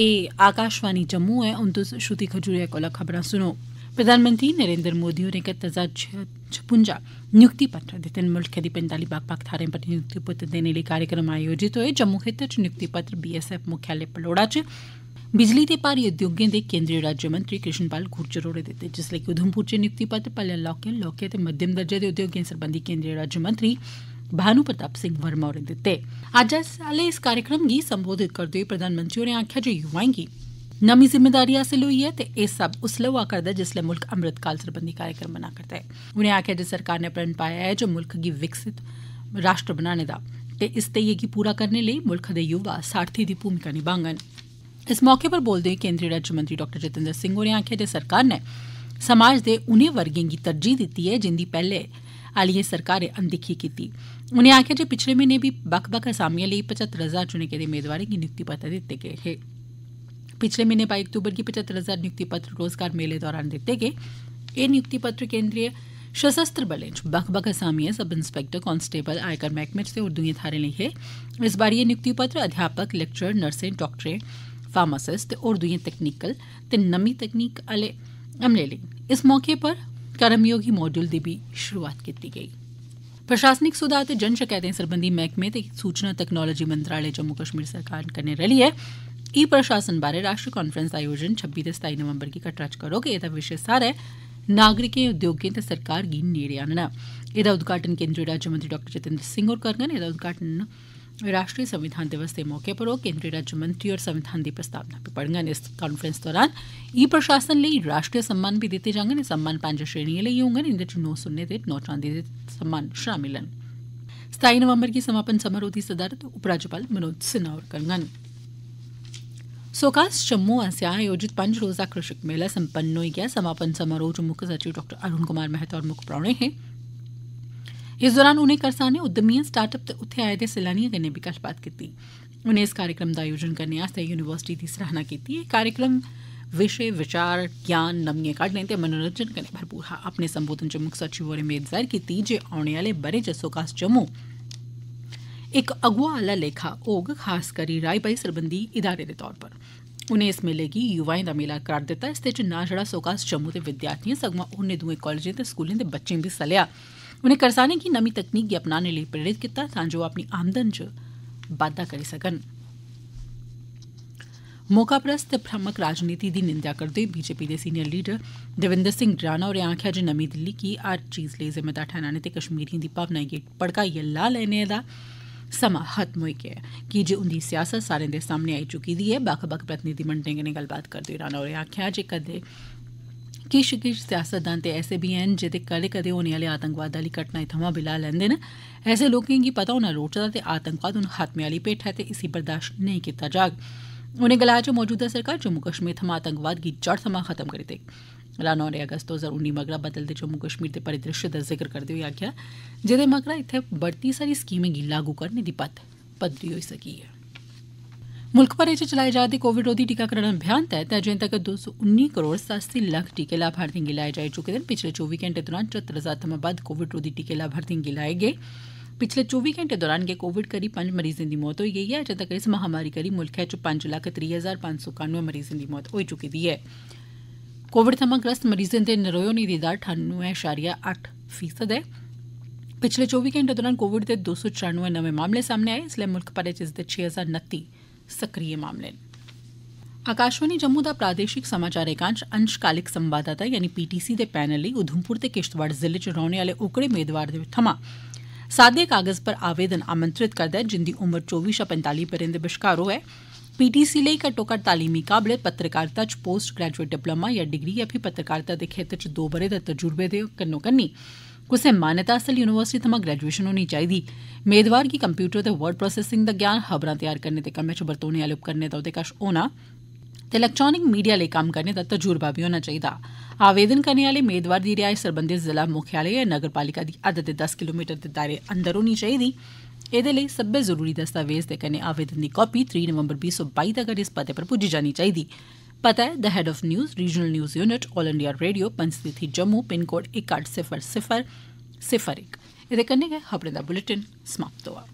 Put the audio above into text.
एह् आकाशवाणी जम्मू ऐ हून तुस श्रुति खजूरिया कोला खबरां सुनो प्रधानमंत्री नरेन्द्र मोदी होरें गै छपुंजा नियुक्ति पत्र दित्ते न मुल्खै दी पंजताली बक्ख बक्ख थाहरें पर नियुक्ति पत्र देने लेई कार्यक्रम आयोजित होए जम्मू खेत्तर च नियुक्ति पत्र बीएसएफ मुख्यालय पलौड़ा च बिजली ते भारी उद्योगें दे केन्द्रीय राज्यमंत्री कृष्ण पाल गुर्जर होरें दित्ते जिसलै कि उधमपुर च नियुक्ति पत्र भलेआं लौह्के लौह्के ते मध्यम दर्जे दे उद्योगें सरबंधी केंद्रीय राज्यमंत्री भानु प्रताप सिंह वर्मा होरें दित्ते अज्ज आले इस कार्यक्रम गी संबोधित करदे होई प्रधानमंत्री होरें आक्खेआ जे युवाएं गी नमीं जिम्मेदारी हासल होई ऐ ते एह् सब उसलै होआ करदा ऐ जिसलै मुल्ख अमृतकाल सरबंधी कार्यक्रम मना करदा ऐ उनें आक्खेआ जे सरकार ने प्रण पाया ऐ जे मुल्ख गी विकसित राष्ट्र बनाने दा ते इस ध्येइयै गी पूरा करने लेई मुल्ख दे युवा सारथी दी भूमिका निभाङन इस मौके पर बोलदे होई केन्द्री राज्यमंत्री डॉ जितेंद्र सिंह होरें आक्खेआ जे सरकार ने समाज दे उनें वर्गे गी तरजीह दित्ती ऐ जिंदी पैहले आलिए सरकारै अनदिक्खी कीती उनें आखेआ जे पिछले म्हीने बी बक्ख बक्ख असामिएं लेई हजार चुने गेदे मेदवारें गी नियुक्ति पत्र दित्ते गे हे पिछले म्हीने बाई अक्तूबर गी पचहत्तर हजार नियुक्ति पत्र रोजगार मेले दौरान दित्ते गे एह् नियुक्ति पत्र केन्द्रीय सशस्त्र बलें च बक्ख बक्ख असामिएं सब इंस्पैक्टर कांस्टेबल आयकर मैह्कमे च ते होर दुइएं थाह्रें लेई हे इस बारी एह् नियुक्ति पत्र अध्यापक लैक्चरर नर्सें डाक्टरें फार्मासिस्ट ते होर दुइएं तकनीकल ते नमीं तकनीक आले अमले लेई इस मौके पर कर्मयोगी माड्यूल दी बी शुरूआत कीती गेई प्रशासनिक सुधार ते जन शकैतें सरबंधी मैहकमें ते सूचना तकनालोजी मंत्रालय जम्मू कश्मीर सरकार कन्नै रलियै ई प्रशासन बारै राष्ट्रीय कांफ्रेंस दा आयोजन छब्बी ते सताई नवम्बर गी कटड़ा च करोग एह्दा विषय सारै नागरिकें उद्योगें ते सरकार गी नेड़े आनना एहदा उदघाटन केन्द्रीय राज्यमंत्री डॉ जितेन्द्र सिंह होर करङन एह्दा उद्घाटन राष्ट्रीय संविधान दिवस के मौके पर केंद्रीय केन्द्री राज्यमंत्री और संविधान दी प्रस्तावना बी पढ़ङन इस कांफ्रैंस दौरान ई प्रशासन लेई राष्ट्रीय सम्मान बी दित्ते जाङन एह् सम्मान पंज श्रेणियों लेई होङन इंदे च नौ सुन्ने ते नौ चांदी दे सम्मान शामिल न सताई नवंबर गी समापन समारोह दी सदारत उपराज्यपाल मनोज सिन्हा होर करङन सोकास जम्मू आसेआ आयोजित पंज रोजा कृषक मेला सम्पन्न होई गेआ समापन समारोह च मुक्ख सचिव डॉ अरूण कुमार मेहता और मुक्ख परौह्ने हे इस दौरान उनें करसानें उद्यमिएं स्टार्टअप ते उत्थे आए दे सैलानियों कन्नै बी गल्लबात कीती उनें इस कार्यक्रम दा आयोजन करने आस्तै की दी सराहना कीती एह् कार्यक्रम विषय विचार ज्ञान नमिएं काहडें ते मनोरंजन कन्नै भरपूर हा अपने संबोधन च मुक्ख सचिव होरें मेद जाहिर कीती जे औने आले ब'रे च सोकास जम्मू इक अगुआ आला लेखा होग खास करी राई बाई सरबंधी इदारे दे तौर पर उनें इस मेले गी युवाएं दा मेला करार दिता इसदे च ना छड़ा सोकास जम्मू दे विद्यार्थिएं सगुआ होने दुए कॉलेजें ते स्कूलें दे बच्चें बी हिस्सा लैआ उनें करसानें गी नमीं तकनीक गी अपनाने लेई प्रेरित कीता तां जे ओह् अपनी आमदन च बाद्दा करी सकन मौकापरस्त ते भ्रामक राजनीति दी निंदा करदे होई बीजेपी दे सीनियर लीडर देवेन्द्र सिंह राणा होरें आक्खेआ जे नमीं दिल्ली गी हर चीज लेई जिम्मेदार ठहराने ते कश्मीरियें दी भावनाएं गी भड़काइयै ला लैने दा समा खत्म होई गेआ की जे उंदी सियासत सारें दे सामने आई चुकी दी ऐ बक्ख बक्ख प्रतिनिधिमंडलें कन्नै गल्लबात करदे होई राणा होरें आक्खेआ जे कदें किश किश सियासतदान ते ऐसे बी हैन जेदे कदें कदें होने आले आतंकवाद आली घटनाएं थमां बी ला लैंदे न ऐसे लोकें गी पता होना लोड़चदा ते आतंकवाद हून खात्मे आली भेंट ऐ ते इसी बर्दाश्त नेईं कीता जाग उनें गलाया जे मौजूदा सरकार जम्मू कश्मीर थमां आतंकवाद गी जड़ थमां खत्म करी देग राणा होरें अगस्त दो हजार उन्नी मगरा बदलते जम्मू कश्मीर दे परिदृश्य दा जिक्र करदे होई आख्या जेदे मगरा इतने बढ़ती सारी स्कीमें गी लागू करने दी बत्त पदरी होई सकी ऐ मुल्ख भरै च चलाए जा'रदे कोविड रोधी टीकाकरण अभियान तहत अजें तक दो सौ उन्नी करोड़ सतासी लक्ख टीके लाभार्थिएं गी लाए जाई चुके दे न पिछले चौबी घंटे दौरान चौहत्तर हजार थमां बद्द कोविड रोधी टीके लाभार्थिएं गी लाए गे पिछले चौबी घंटे दौरान गै कोविड करी पंज मरीजें दी मौत होई गेई ऐ अजें तक इस महामारी करी मुल्खै च पंज लक्ख त्री हजार पंज सौ कानुए मरीजें दी मौत होई चुकी दी ऐ कोविड थमां ग्रस्त मरीजें दे नरोए होने दी दर ठानुए अशारिया अट्ठ फीसद ऐ पिछले चौबी घंटे दौरान कोविड दे दो सौ चरानुए नमें मामले सामने आए इसलै मुल्ख भरै च इसदे छे हजार नत्ती आकाशवाणी जम्मू दा प्रादेशिक समाचार एकांश अंशकालिक संवाददाता यानि पीटीसी दे पैनल लेई उधमपुर ते किश्तवाड़ जिले च रौहने आले ओकड़े मेदवार थमां सादे कागज पर आवेदन आमंत्रित करदा ऐ जिंदी उमर चौह्बी षा पैंताली बरे दे बश्कार होऐ पीटीसी लेई घट्टोघट्ट तालीमी काबलें पत्रकारिता च पोस्ट ग्रैजुएट डिपलोमा जां डिग्री जां फ्ही पत्रकारिता दे क्षेत्र च दो ब'रे दे तजुर्बे दे कन्नोकन्नी कुसै मान्यता हासल युनिवर्सिटी थमां ग्रैजुएशन होनी चाहिदी मेदवार गी कम्प्यूटर ते वर्ड प्रोसेसिंग दा ज्ञान खबरां तैयार करने दे कम्मै च बरतोने आले उपकरणें दा ओदे कश होना ते इलैक्ट्रानिक मीडिया लेई कम्म करने दा तजुर्बा बी होना चाहिदा आवेदन करने आले मेदवार दी रिहायश सरबंधत जिला मुख्यालय या नगर पालिका दी हद्द दे दस किलोमीटर दे दायरे अंदर होनी चाहिदी एह्दे लेई सब्बै जरूरी दस्तावेज दे कन्नै आवेदन दी कापी त्री नवम्बर बीह् सौ बाई तगर इस पते पर पुज्जी जानी चाहिदी पता है the head of news regional news unit all India radio Panjtirthi Jammu pin code इक अट्ठ सिफर सिफर सिफर एक एह्दे कन्नै गै खबरें दा बुलेटिन समाप्त होआ